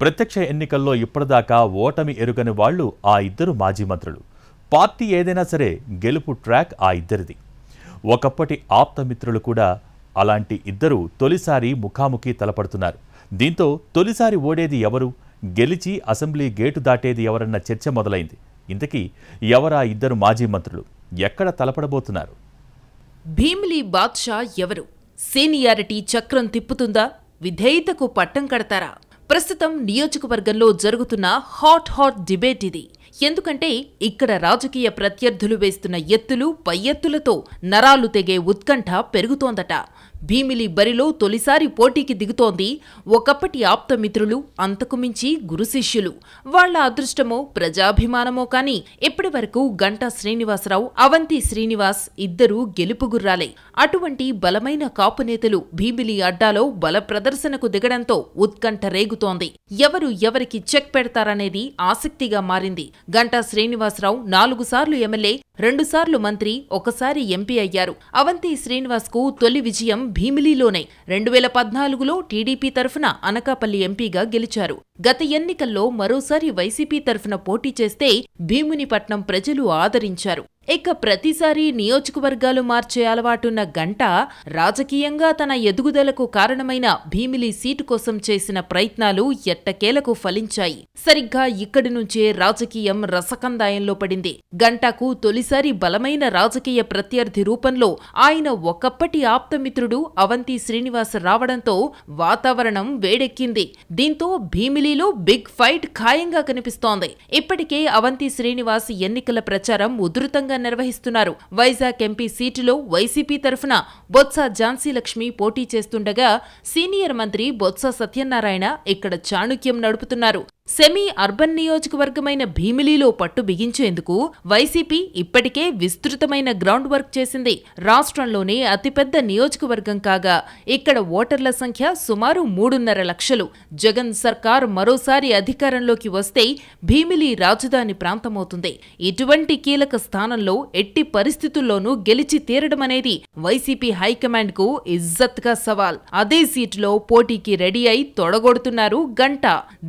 ప్రత్యక్ష ఎన్నికల్లో ఇప్పటిదాకా ఓటమి ఎరుగని వాళ్లు ఆ ఇద్దరు మాజీ మంత్రులు పార్టీ ఏదైనా సరే గెలుపు ట్రాక్ ఆ ఇద్దరిది ఒకప్పటి ఆప్తమిత్రులు కూడా అలాంటి ఇద్దరు తొలిసారి ముఖాముఖి తలపడుతున్నారు దీంతో తొలిసారి ఓడేది ఎవరు గెలిచి అసెంబ్లీ గేటు దాటేది ఎవరన్న చర్చ మొదలైంది ఇంతకీ ఎవరా ఇద్దరు మాజీ మంత్రులు ఎక్కడ తలపడబోతున్నారు భీమిలీ బాద్షా ఎవరు సీనియారిటీ చక్రం తిప్పుతుందా విధేయతకు పట్టం కడతారా ప్రస్తుతం నియోజకవర్గంలో జరుగుతున్న హాట్ హాట్ డిబేట్ ఇది ఎందుకంటే ఇక్కడ రాజకీయ ప్రత్యర్థులు వేస్తున్న ఎత్తులు పై ఎత్తులతో నరాలు తెగే ఉత్కంఠ పెరుగుతోందట భీమిలి బరిలో తొలిసారి పోటీకి దిగుతోంది ఒకప్పటి ఆప్తమిత్రులు అంతకుమించి గురు శిష్యులు వాళ్ల అదృష్టమో ప్రజాభిమానమో కానీ ఇప్పటి వరకు గంటా శ్రీనివాసరావు అవంతి శ్రీనివాస్ ఇద్దరూ గెలుపుగుర్రాలే అటువంటి బలమైన కాపు నేతలు భీమిలి అడ్డాలో బల ప్రదర్శనకు దిగడంతో ఉత్కంఠ రేగుతోంది ఎవరు ఎవరికి చెక్ పెడతారనేది ఆసక్తిగా మారింది గంటా శ్రీనివాసరావు నాలుగు సార్లు ఎమ్మెల్యే రెండుసార్లు మంత్రి ఒకసారి ఎంపీ అయ్యారు అవంతి శ్రీనివాస్కు తొలి విజయం భీమిలీలోనే రెండు వేల పద్నాలుగులో టీడీపీ తరఫున అనకాపల్లి ఎంపీగా గెలిచారు గత ఎన్నికల్లో మరోసారి వైసీపీ తరఫున పోటీ చేస్తే భీమునిపట్నం ప్రజలు ఆదరించారు ఇక ప్రతిసారి నియోజకవర్గాలు మార్చే అలవాటున్న గంట రాజకీయంగా తన ఎదుగుదలకు కారణమైన భీమిలి సీటు కోసం చేసిన ప్రయత్నాలు ఎట్టకేలకు ఫలించాయి సరిగ్గా ఇక్కడి నుంచే రాజకీయం రసకందాయంలో పడింది గంటకు తొలిసారి బలమైన రాజకీయ ప్రత్యర్థి రూపంలో ఆయన ఒకప్పటి ఆప్తమిత్రుడు అవంతి శ్రీనివాస్ రావడంతో వాతావరణం వేడెక్కింది దీంతో భీమిలిలో బిగ్ ఫైట్ ఖాయంగా కనిపిస్తోంది ఇప్పటికే అవంతి శ్రీనివాస్ ఎన్నికల ప్రచారం ఉధృతంగా ఘనంగా నిర్వహిస్తున్నారు వైజాగ్ ఎంపీ సీటులో వైసీపీ తరఫున బొత్స ఝాన్సీ లక్ష్మి పోటీ చేస్తుండగా సీనియర్ మంత్రి బొత్స సత్యనారాయణ ఇక్కడ చాణుక్యం నడుపుతున్నారు సెమీ అర్బన్ నియోజకవర్గమైన భీమిలీలో పట్టు బిగించేందుకు వైసీపీ ఇప్పటికే విస్తృతమైన గ్రౌండ్ వర్క్ చేసింది రాష్ట్రంలోనే అతిపెద్ద నియోజకవర్గం కాగా ఇక్కడ ఓటర్ల సంఖ్య సుమారు మూడున్నర లక్షలు జగన్ సర్కార్ మరోసారి అధికారంలోకి వస్తే భీమిలి రాజధాని ప్రాంతమవుతుంది ఇటువంటి కీలక స్థానంలో ఎట్టి పరిస్థితుల్లోనూ గెలిచి తీరడమనేది వైసీపీ హైకమాండ్కు ఇజ్జత్గా సవాల్ అదే సీటులో పోటీకి రెడీ అయి తొడగొడుతున్నారు గంట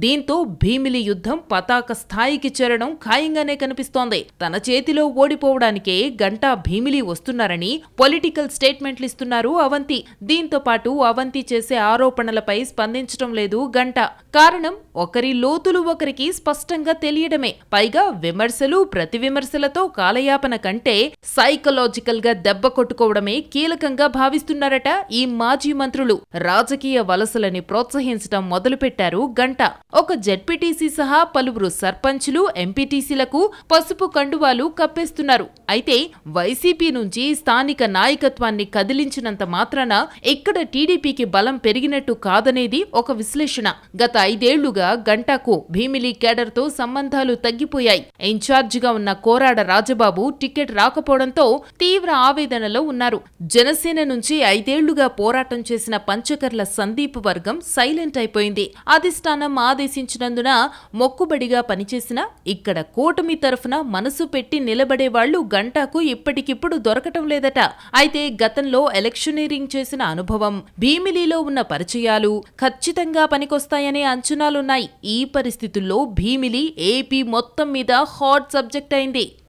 దీంతో భీమిలి యుద్ధం పతాక స్థాయికి చేరడం ఖాయంగానే కనిపిస్తోంది తన చేతిలో ఓడిపోవడానికే గంటా భీమిలి వస్తున్నారని పొలిటికల్ స్టేట్మెంట్లు ఇస్తున్నారు అవంతి దీంతో పాటు అవంతి చేసే ఆరోపణలపై స్పందించడం లేదు గంట కారణం ఒకరి లోతులు ఒకరికి స్పష్టంగా తెలియడమే పైగా విమర్శలు ప్రతి విమర్శలతో కాలయాపన కంటే సైకలాజికల్ గా దెబ్బ కొట్టుకోవడమే కీలకంగా భావిస్తున్నారట ఈ మాజీ మంత్రులు రాజకీయ వలసలని ప్రోత్సహించడం మొదలుపెట్టారు గంట ఒక జడ్పీ ఎంపీటీసీ సహా పలువురు సర్పంచ్లు ఎంపీటీసీలకు పసుపు కండువాలు కప్పేస్తున్నారు అయితే వైసీపీ నుంచి స్థానిక నాయకత్వాన్ని కదిలించినంత మాత్రాన ఎక్కడ టీడీపీకి బలం పెరిగినట్టు కాదనేది ఒక విశ్లేషణ గత ఐదేళ్లుగా గంటాకు భీమిలి కేడర్తో సంబంధాలు తగ్గిపోయాయి ఇన్ఛార్జిగా ఉన్న కోరాడ రాజబాబు టికెట్ రాకపోవడంతో తీవ్ర ఆవేదనలో ఉన్నారు జనసేన నుంచి ఐదేళ్లుగా పోరాటం చేసిన పంచకర్ల సందీప్ వర్గం సైలెంట్ అయిపోయింది అధిష్టానం ఆదేశించినందున తరఫున మొక్కుబడిగా పనిచేసినా ఇక్కడ కూటమి తరఫున మనసు పెట్టి నిలబడే వాళ్లు గంటాకు ఇప్పటికిప్పుడు దొరకటం లేదట అయితే గతంలో ఎలక్షనీరింగ్ చేసిన అనుభవం భీమిలీలో ఉన్న పరిచయాలు ఖచ్చితంగా పనికొస్తాయనే అంచనాలున్నాయి ఈ పరిస్థితుల్లో భీమిలి ఏపీ మొత్తం మీద హాట్ సబ్జెక్ట్ అయింది